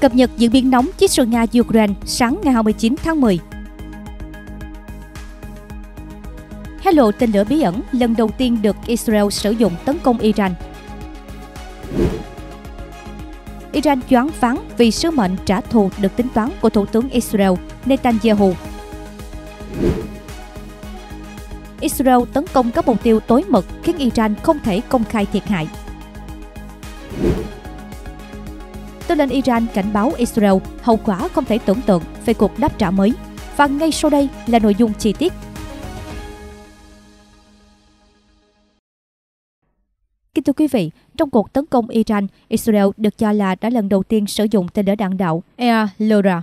Cập nhật diễn biến nóng chiến sự Nga-Ukraine sáng ngày 29 tháng 10. Hello tên lửa bí ẩn lần đầu tiên được Israel sử dụng tấn công Iran. Iran choáng váng vì sứ mệnh trả thù được tính toán của Thủ tướng Israel Netanyahu. Israel tấn công các mục tiêu tối mật khiến Iran không thể công khai thiệt hại tôi lên Iran cảnh báo Israel hậu quả không thể tưởng tượng về cuộc đáp trả mới. Và ngay sau đây là nội dung chi tiết. Kính thưa quý vị, trong cuộc tấn công Iran, Israel được cho là đã lần đầu tiên sử dụng tên lửa đạn đạo Air Lora.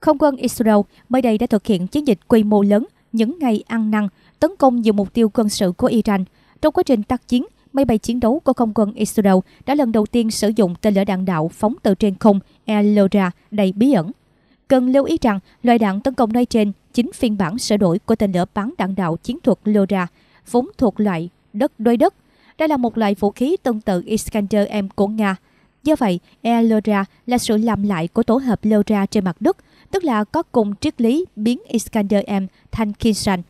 Không quân Israel mới đây đã thực hiện chiến dịch quy mô lớn những ngày ăn năn tấn công nhiều mục tiêu quân sự của Iran. Trong quá trình tác chiến, máy bay chiến đấu của không quân Israel đã lần đầu tiên sử dụng tên lửa đạn đạo phóng từ trên không Elora đầy bí ẩn. Cần lưu ý rằng, loại đạn tấn công nói trên chính phiên bản sửa đổi của tên lửa bắn đạn đạo chiến thuật LoRa, vốn thuộc loại đất đối đất. Đây là một loại vũ khí tương tự Iskander-M của Nga. Do vậy, Elora là sự làm lại của tổ hợp LoRa trên mặt đất, tức là có cùng triết lý biến Iskander-M thành Kinshan.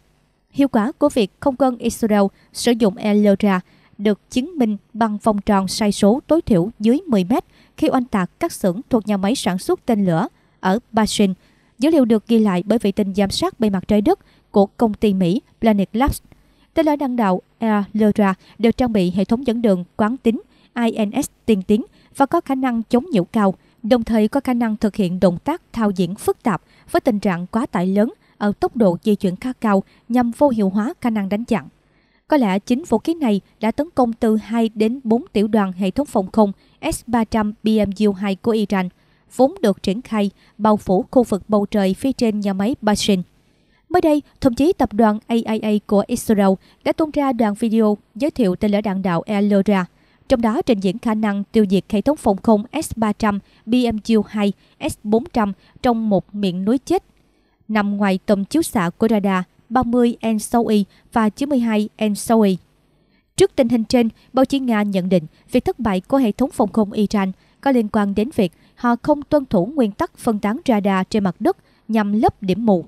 Hiệu quả của việc không quân Israel sử dụng Elora được chứng minh bằng vòng tròn sai số tối thiểu dưới 10 mét khi oanh tạc các xưởng thuộc nhà máy sản xuất tên lửa ở Bashin. Dữ liệu được ghi lại bởi vệ tinh giám sát bề mặt trái đất của công ty Mỹ Planet Labs. Tên lửa đăng đạo Air Lyra được trang bị hệ thống dẫn đường quán tính INS tiên tiến và có khả năng chống nhiễu cao, đồng thời có khả năng thực hiện động tác thao diễn phức tạp với tình trạng quá tải lớn ở tốc độ di chuyển khá cao nhằm vô hiệu hóa khả năng đánh chặn. Có lẽ chính vũ khí này đã tấn công từ 2 đến 4 tiểu đoàn hệ thống phòng không S-300 BMU-2 của Iran, vốn được triển khai bao phủ khu vực bầu trời phía trên nhà máy Bashin. Mới đây, thậm chí tập đoàn AIA của Israel đã tung ra đoạn video giới thiệu tên lửa đạn đạo Elora, trong đó trình diễn khả năng tiêu diệt hệ thống phòng không S-300, BMQ-2, S-400 trong một miệng núi chết, nằm ngoài tầm chiếu xạ của radar 30 Ensoi và 92 Ensoi. Trước tình hình trên, báo chí Nga nhận định việc thất bại của hệ thống phòng không Iran có liên quan đến việc họ không tuân thủ nguyên tắc phân tán radar trên mặt đất nhằm lấp điểm mù.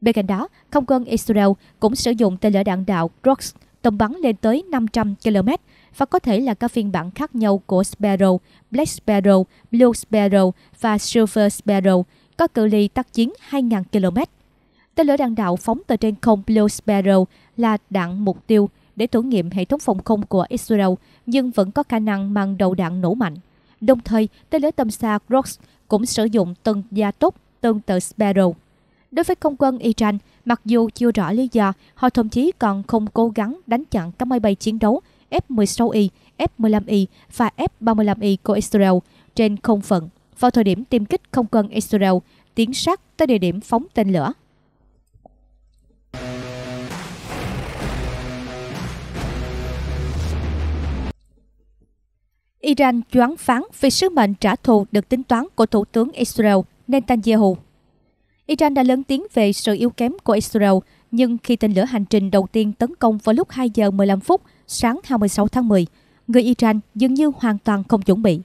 Bên cạnh đó, không quân Israel cũng sử dụng tên lửa đạn đạo Grox tầm bắn lên tới 500 km và có thể là các phiên bản khác nhau của Sparrow, Black Sparrow, Blue Sparrow và Silver Sparrow có cự ly tác chiến 2.000 km. Tên lửa đạn đạo phóng từ trên không Blue Sparrow là đạn mục tiêu để thử nghiệm hệ thống phòng không của Israel nhưng vẫn có khả năng mang đầu đạn nổ mạnh. Đồng thời, tên lửa tầm xa Grox cũng sử dụng tân gia tốc tương tự Sparrow. Đối với không quân Iran, mặc dù chưa rõ lý do, họ thậm chí còn không cố gắng đánh chặn các máy bay chiến đấu F-16I, F-15I và F-35I của Israel trên không phận vào thời điểm tiêm kích không quân Israel tiến sát tới địa điểm phóng tên lửa. Iran choáng phán vì sứ mệnh trả thù được tính toán của Thủ tướng Israel Netanyahu. Iran đã lớn tiếng về sự yếu kém của Israel, nhưng khi tên lửa hành trình đầu tiên tấn công vào lúc 2 giờ 15 phút sáng 26 tháng 10, người Iran dường như hoàn toàn không chuẩn bị.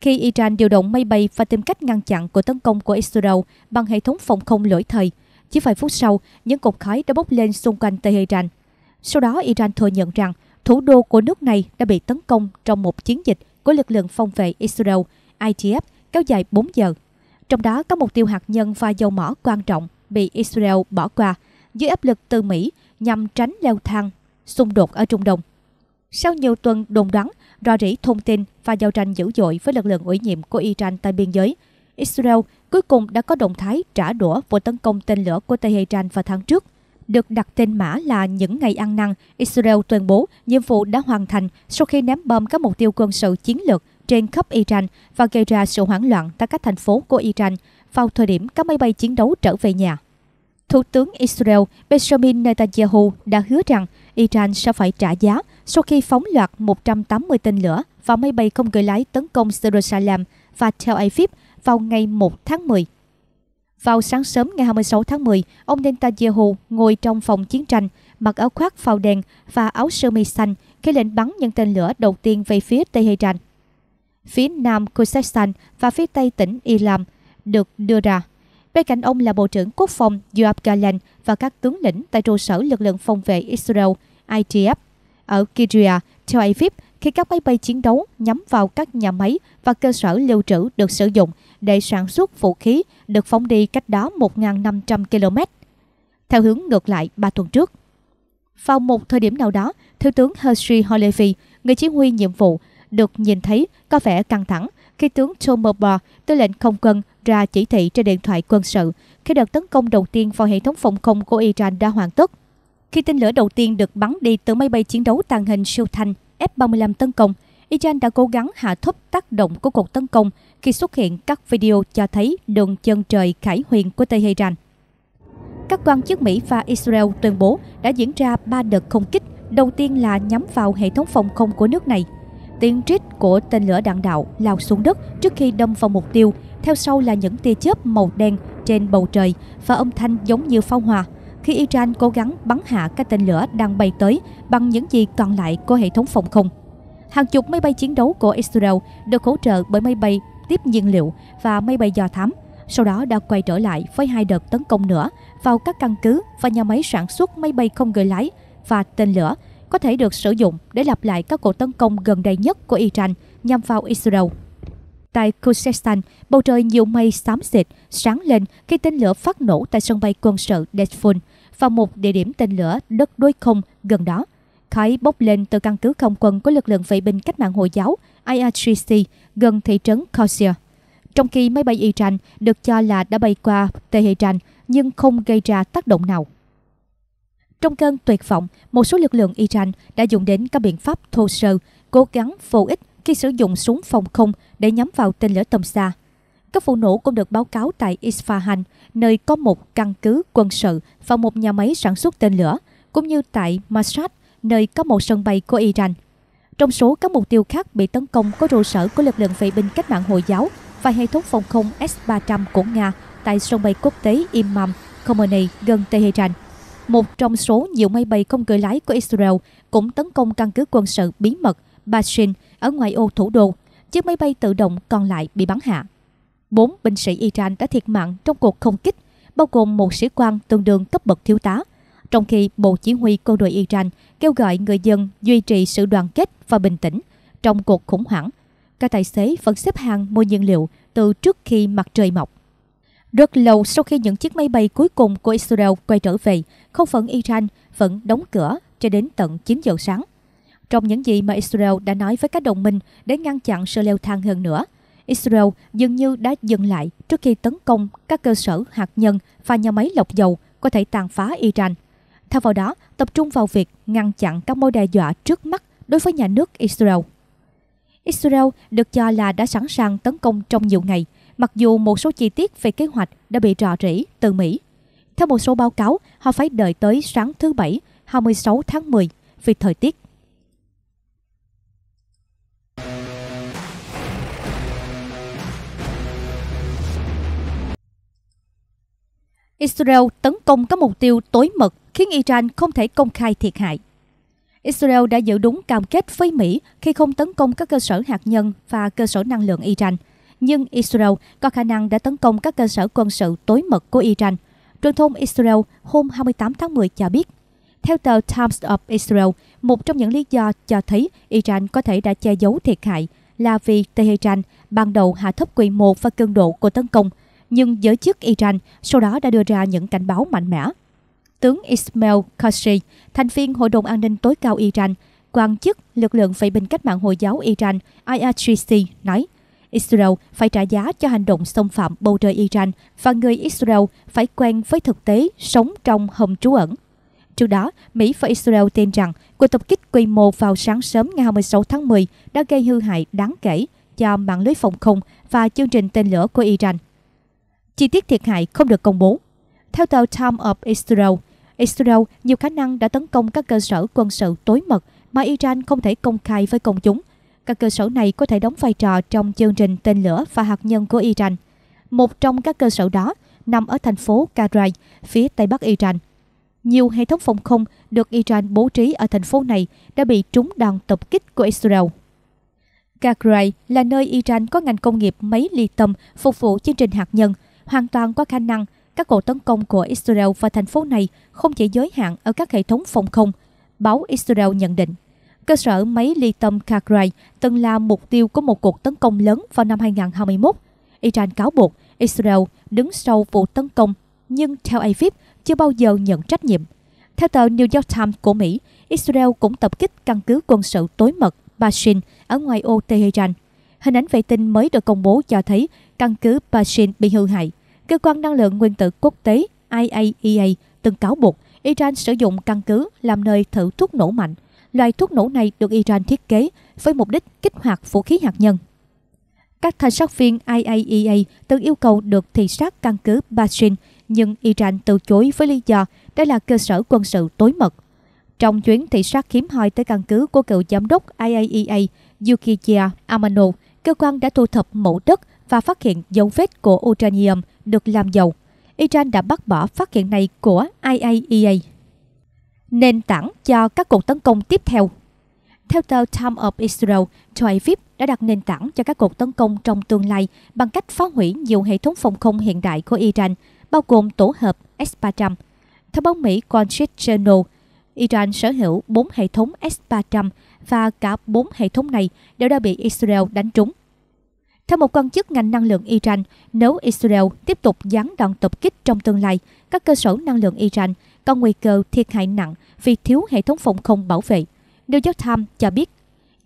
Khi Iran điều động máy bay và tìm cách ngăn chặn cuộc tấn công của Israel bằng hệ thống phòng không lỗi thời, chỉ vài phút sau, những cột khói đã bốc lên xung quanh Tehran. Sau đó, Iran thừa nhận rằng thủ đô của nước này đã bị tấn công trong một chiến dịch của lực lượng phòng vệ Israel ITF kéo dài 4 giờ. Trong đó có mục tiêu hạt nhân và dầu mỏ quan trọng bị Israel bỏ qua dưới áp lực từ Mỹ nhằm tránh leo thang xung đột ở Trung Đông. Sau nhiều tuần đồn đoán, rò rỉ thông tin và giao tranh dữ dội với lực lượng ủy nhiệm của Iran tại biên giới, Israel cuối cùng đã có động thái trả đũa vụ tấn công tên lửa của Tehran vào tháng trước – được đặt tên mã là những ngày ăn năn, Israel tuyên bố nhiệm vụ đã hoàn thành sau khi ném bom các mục tiêu quân sự chiến lược trên khắp Iran và gây ra sự hoảng loạn tại các thành phố của Iran vào thời điểm các máy bay chiến đấu trở về nhà. Thủ tướng Israel Benjamin Netanyahu đã hứa rằng Iran sẽ phải trả giá sau khi phóng loạt 180 tên lửa và máy bay không người lái tấn công Jerusalem và Tel Aviv vào ngày 1 tháng 10. Vào sáng sớm ngày 26 tháng 10, ông Netanyahu ngồi trong phòng chiến tranh, mặc áo khoác phao đen và áo sơ mi xanh khi lệnh bắn những tên lửa đầu tiên về phía Tehran. Phía nam Kazakhstan và phía tây tỉnh Ilam được đưa ra. Bên cạnh ông là Bộ trưởng Quốc phòng Yoav Galan và các tướng lĩnh tại trụ sở lực lượng phòng vệ Israel ITF ở Kyria, Tel Aviv khi các máy bay chiến đấu nhắm vào các nhà máy và cơ sở lưu trữ được sử dụng để sản xuất vũ khí được phóng đi cách đó 1.500 km, theo hướng ngược lại 3 tuần trước. Vào một thời điểm nào đó, Thiếu tướng Hershey Holevi, người chỉ huy nhiệm vụ, được nhìn thấy có vẻ căng thẳng khi tướng Tomobar, tư lệnh không quân, ra chỉ thị trên điện thoại quân sự khi đợt tấn công đầu tiên vào hệ thống phòng không của Iran đã hoàn tất. Khi tên lửa đầu tiên được bắn đi từ máy bay chiến đấu tàng hình siêu thanh F-35 tấn công, Iran đã cố gắng hạ thấp tác động của cuộc tấn công khi xuất hiện các video cho thấy đường chân trời khải huyền của Tehran. Các quan chức Mỹ và Israel tuyên bố đã diễn ra 3 đợt không kích, đầu tiên là nhắm vào hệ thống phòng không của nước này. Tiếng rít của tên lửa đạn đạo lao xuống đất trước khi đâm vào mục tiêu, theo sau là những tia chớp màu đen trên bầu trời và âm thanh giống như pháo hòa. khi Iran cố gắng bắn hạ các tên lửa đang bay tới bằng những gì còn lại của hệ thống phòng không. Hàng chục máy bay chiến đấu của Israel được hỗ trợ bởi máy bay tiếp nhiên liệu và máy bay do thám, sau đó đã quay trở lại với hai đợt tấn công nữa vào các căn cứ và nhà máy sản xuất máy bay không người lái và tên lửa có thể được sử dụng để lặp lại các cuộc tấn công gần đây nhất của Iran nhằm vào Israel. Tại Kurdistan, bầu trời nhiều mây xám xịt sáng lên khi tên lửa phát nổ tại sân bay quân sự Desfun và một địa điểm tên lửa đất đối không gần đó. Khói bốc lên từ căn cứ không quân của lực lượng vệ binh cách mạng Hồi giáo IRGC gần thị trấn Corsia. Trong khi máy bay Iran được cho là đã bay qua Tehran nhưng không gây ra tác động nào. Trong cơn tuyệt vọng, một số lực lượng Iran đã dùng đến các biện pháp thô sơ, cố gắng vô ích khi sử dụng súng phòng không để nhắm vào tên lửa tầm xa. Các vụ nổ cũng được báo cáo tại Isfahan, nơi có một căn cứ quân sự và một nhà máy sản xuất tên lửa, cũng như tại Mashhad, nơi có một sân bay của Iran. Trong số các mục tiêu khác bị tấn công có trụ sở của lực lượng vệ binh cách mạng Hồi giáo và hệ thống phòng không S-300 của Nga tại sân bay quốc tế Imam Khomeini gần Tehran. Một trong số nhiều máy bay không người lái của Israel cũng tấn công căn cứ quân sự bí mật Bashin ở ngoài ô thủ đô. Chiếc máy bay tự động còn lại bị bắn hạ. Bốn binh sĩ Iran đã thiệt mạng trong cuộc không kích, bao gồm một sĩ quan tương đương cấp bậc thiếu tá – trong khi Bộ Chỉ huy Quân đội Iran kêu gọi người dân duy trì sự đoàn kết và bình tĩnh trong cuộc khủng hoảng. Các tài xế vẫn xếp hàng mua nhiên liệu từ trước khi mặt trời mọc. Rất lâu sau khi những chiếc máy bay cuối cùng của Israel quay trở về, không phận Iran vẫn đóng cửa cho đến tận 9 giờ sáng. Trong những gì mà Israel đã nói với các đồng minh để ngăn chặn sự leo thang hơn nữa, Israel dường như đã dừng lại trước khi tấn công các cơ sở hạt nhân và nhà máy lọc dầu có thể tàn phá Iran. Thay vào đó, tập trung vào việc ngăn chặn các mối đe dọa trước mắt đối với nhà nước Israel. Israel được cho là đã sẵn sàng tấn công trong nhiều ngày, mặc dù một số chi tiết về kế hoạch đã bị rò rỉ từ Mỹ. Theo một số báo cáo, họ phải đợi tới sáng thứ Bảy, 26 tháng 10 vì thời tiết. Israel tấn công các mục tiêu tối mật khiến Iran không thể công khai thiệt hại. Israel đã giữ đúng cam kết với Mỹ khi không tấn công các cơ sở hạt nhân và cơ sở năng lượng Iran. Nhưng Israel có khả năng đã tấn công các cơ sở quân sự tối mật của Iran. Truyền thông Israel hôm 28 tháng 10 cho biết. Theo tờ Times of Israel, một trong những lý do cho thấy Iran có thể đã che giấu thiệt hại là vì Tehran ban đầu hạ thấp quy mô và cường độ của tấn công, nhưng giới chức Iran sau đó đã đưa ra những cảnh báo mạnh mẽ tướng Ismail Khashoggi, thành viên Hội đồng An ninh tối cao Iran, quan chức lực lượng phê binh cách mạng Hồi giáo Iran IRGC nói, Israel phải trả giá cho hành động xâm phạm bầu trời Iran và người Israel phải quen với thực tế sống trong hầm trú ẩn. Trước đó, Mỹ và Israel tin rằng cuộc tập kích quy mô vào sáng sớm ngày 26 tháng 10 đã gây hư hại đáng kể cho mạng lưới phòng không và chương trình tên lửa của Iran. Chi tiết thiệt hại không được công bố. Theo tờ Time of Israel, Israel nhiều khả năng đã tấn công các cơ sở quân sự tối mật mà Iran không thể công khai với công chúng. Các cơ sở này có thể đóng vai trò trong chương trình tên lửa và hạt nhân của Iran. Một trong các cơ sở đó nằm ở thành phố Karai, phía tây bắc Iran. Nhiều hệ thống phòng không được Iran bố trí ở thành phố này đã bị trúng đòn tập kích của Israel. Karai là nơi Iran có ngành công nghiệp máy ly tâm phục vụ chương trình hạt nhân, hoàn toàn có khả năng các cuộc tấn công của Israel vào thành phố này không chỉ giới hạn ở các hệ thống phòng không, báo Israel nhận định. Cơ sở máy ly tâm Kakrai từng là mục tiêu của một cuộc tấn công lớn vào năm 2021. Iran cáo buộc Israel đứng sau vụ tấn công, nhưng theo Aviv chưa bao giờ nhận trách nhiệm. Theo tờ New York Times của Mỹ, Israel cũng tập kích căn cứ quân sự tối mật Bashin ở ngoài ô Tehran. Hình ảnh vệ tinh mới được công bố cho thấy căn cứ Bashin bị hư hại. Cơ quan năng lượng nguyên tử quốc tế IAEA e từng cáo buộc Iran sử dụng căn cứ làm nơi thử thuốc nổ mạnh. Loại thuốc nổ này được Iran thiết kế với mục đích kích hoạt vũ khí hạt nhân. Các thanh sát viên IAEA e từng yêu cầu được thị sát căn cứ Bashin, nhưng Iran từ chối với lý do đây là cơ sở quân sự tối mật. Trong chuyến thị sát hiếm hoi tới căn cứ của cựu giám đốc IAEA e Yukiya Amano, cơ quan đã thu thập mẫu đất và phát hiện dấu vết của uranium được làm giàu, Iran đã bác bỏ phát hiện này của IAEA. E nền tảng cho các cuộc tấn công tiếp theo Theo tờ Time of Israel, Tel Aviv đã đặt nền tảng cho các cuộc tấn công trong tương lai bằng cách phá hủy nhiều hệ thống phòng không hiện đại của Iran, bao gồm tổ hợp S-300. Theo báo Mỹ Wall Street Journal, Iran sở hữu 4 hệ thống S-300 và cả 4 hệ thống này đều đã bị Israel đánh trúng. Theo một quan chức ngành năng lượng Iran, nếu Israel tiếp tục gián đoạn tập kích trong tương lai, các cơ sở năng lượng Iran có nguy cơ thiệt hại nặng vì thiếu hệ thống phòng không bảo vệ. New York Times cho biết,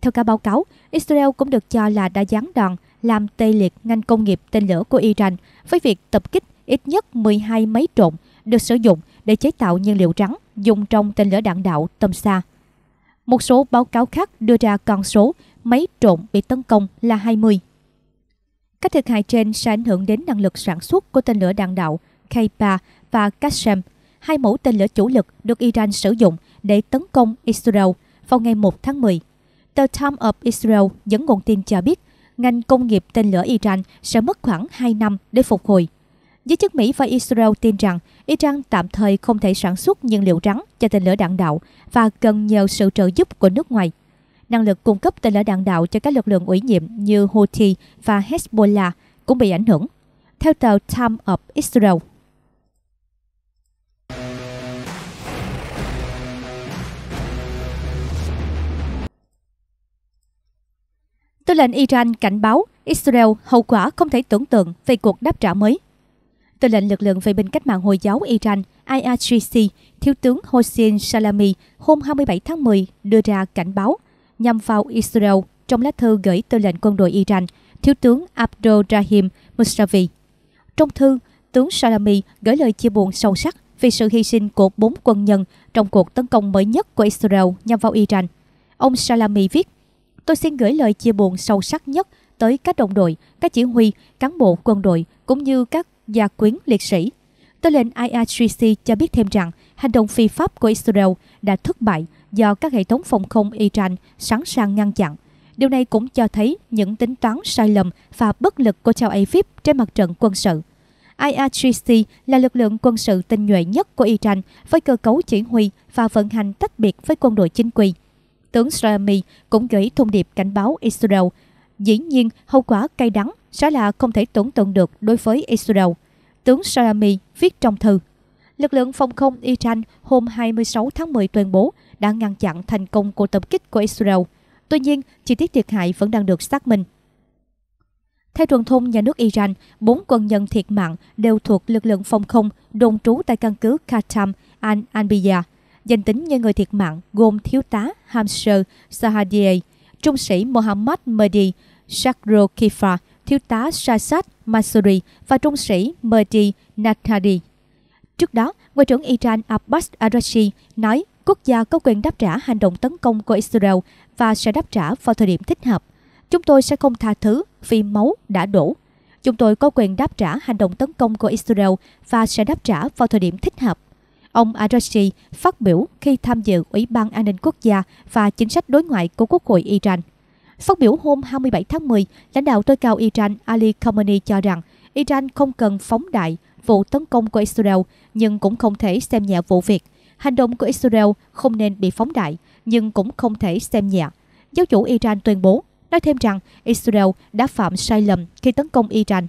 theo cả báo cáo, Israel cũng được cho là đã gián đoạn làm tê liệt ngành công nghiệp tên lửa của Iran với việc tập kích ít nhất 12 máy trộn được sử dụng để chế tạo nhiên liệu rắn dùng trong tên lửa đạn đạo tầm xa. Một số báo cáo khác đưa ra con số máy trộn bị tấn công là 20. Các thiệt hại trên sẽ ảnh hưởng đến năng lực sản xuất của tên lửa đạn đạo K3 và Qasem, hai mẫu tên lửa chủ lực được Iran sử dụng để tấn công Israel vào ngày 1 tháng 10. The Time of Israel dẫn nguồn tin cho biết ngành công nghiệp tên lửa Iran sẽ mất khoảng 2 năm để phục hồi. Giới chức Mỹ và Israel tin rằng Iran tạm thời không thể sản xuất nhiên liệu rắn cho tên lửa đạn đạo và cần nhờ sự trợ giúp của nước ngoài năng lực cung cấp tên lửa đạn đạo cho các lực lượng ủy nhiệm như Houthi và Hezbollah cũng bị ảnh hưởng, theo tờ Time of Israel. Tư lệnh Iran cảnh báo Israel hậu quả không thể tưởng tượng về cuộc đáp trả mới. Tư lệnh lực lượng vệ binh cách mạng Hồi giáo Iran IRGC, Thiếu tướng Hossein Salami hôm 27 tháng 10 đưa ra cảnh báo nhằm vào Israel trong lá thư gửi tư lệnh quân đội Iran, Thiếu tướng Abdul Rahim Musavi. Trong thư, tướng Salami gửi lời chia buồn sâu sắc vì sự hy sinh của bốn quân nhân trong cuộc tấn công mới nhất của Israel nhằm vào Iran. Ông Salami viết, Tôi xin gửi lời chia buồn sâu sắc nhất tới các đồng đội, các chỉ huy, cán bộ quân đội cũng như các gia quyến liệt sĩ. Tư lệnh IRGC cho biết thêm rằng hành động phi pháp của Israel đã thất bại do các hệ thống phòng không Iran sẵn sàng ngăn chặn. Điều này cũng cho thấy những tính toán sai lầm và bất lực của Tel Aviv trên mặt trận quân sự. IRGC là lực lượng quân sự tinh nhuệ nhất của Iran với cơ cấu chỉ huy và vận hành tách biệt với quân đội chính quy. Tướng Srami cũng gửi thông điệp cảnh báo Israel. Dĩ nhiên, hậu quả cay đắng sẽ là không thể tưởng tượng được đối với Israel. Tướng Srami viết trong thư. Lực lượng phòng không Iran hôm 26 tháng 10 tuyên bố đã ngăn chặn thành công cuộc tập kích của Israel. Tuy nhiên, chi tiết thiệt hại vẫn đang được xác minh. Theo truyền thông nhà nước Iran, bốn quân nhân thiệt mạng đều thuộc lực lượng phòng không đồn trú tại căn cứ Khatam al-Anbiya. Danh tính những người thiệt mạng gồm thiếu tá Hamsher Sahadie, trung sĩ Mohammad Mehdi Shakro Kifa, thiếu tá Shazad Masuri và trung sĩ Mehdi Nathadi. Trước đó, Ngoại trưởng Iran Abbas Arashi nói Quốc gia có quyền đáp trả hành động tấn công của Israel và sẽ đáp trả vào thời điểm thích hợp. Chúng tôi sẽ không tha thứ vì máu đã đổ. Chúng tôi có quyền đáp trả hành động tấn công của Israel và sẽ đáp trả vào thời điểm thích hợp. Ông Arashi phát biểu khi tham dự Ủy ban An ninh Quốc gia và chính sách đối ngoại của Quốc hội Iran. Phát biểu hôm 27 tháng 10, lãnh đạo tối cao Iran Ali Khamenei cho rằng Iran không cần phóng đại vụ tấn công của Israel nhưng cũng không thể xem nhẹ vụ việc – hành động của Israel không nên bị phóng đại, nhưng cũng không thể xem nhẹ. Giáo chủ Iran tuyên bố, nói thêm rằng Israel đã phạm sai lầm khi tấn công Iran.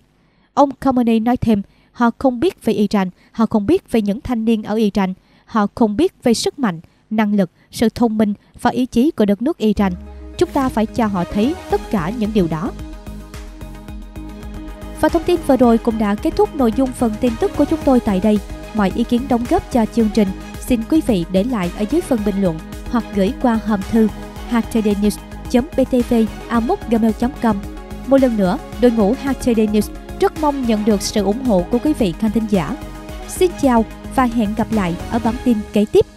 Ông Khamenei nói thêm, họ không biết về Iran, họ không biết về những thanh niên ở Iran, họ không biết về sức mạnh, năng lực, sự thông minh và ý chí của đất nước Iran. Chúng ta phải cho họ thấy tất cả những điều đó. Và thông tin vừa rồi cũng đã kết thúc nội dung phần tin tức của chúng tôi tại đây. Mọi ý kiến đóng góp cho chương trình – Xin quý vị để lại ở dưới phần bình luận hoặc gửi qua hòm thư htdnews.btv.gmail.com Một lần nữa, đội ngũ HTD News rất mong nhận được sự ủng hộ của quý vị khán thính giả. Xin chào và hẹn gặp lại ở bản tin kế tiếp.